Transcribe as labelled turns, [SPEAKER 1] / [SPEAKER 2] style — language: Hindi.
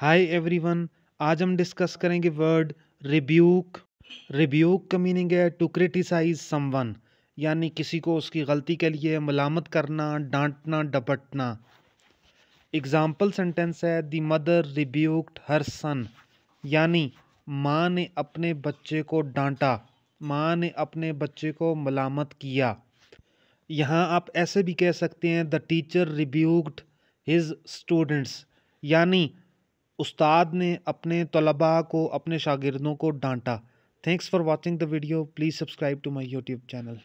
[SPEAKER 1] हाय एवरीवन आज हम डिस्कस करेंगे वर्ड रिब्यूक रिब्यूक का मीनिंग है टू क्रिटिसाइज समवन यानी किसी को उसकी गलती के लिए मलामत करना डांटना डपटना एग्ज़ाम्पल सेंटेंस है दी मदर रिब्यूक्ड हर सन यानी माँ ने अपने बच्चे को डांटा माँ ने अपने बच्चे को मलामत किया यहाँ आप ऐसे भी कह सकते हैं the teacher rebuked his students यानी उस्ताद ने अपने तलबा को अपने शागिर्दों को डांटा thanks for watching the video please subscribe to my YouTube channel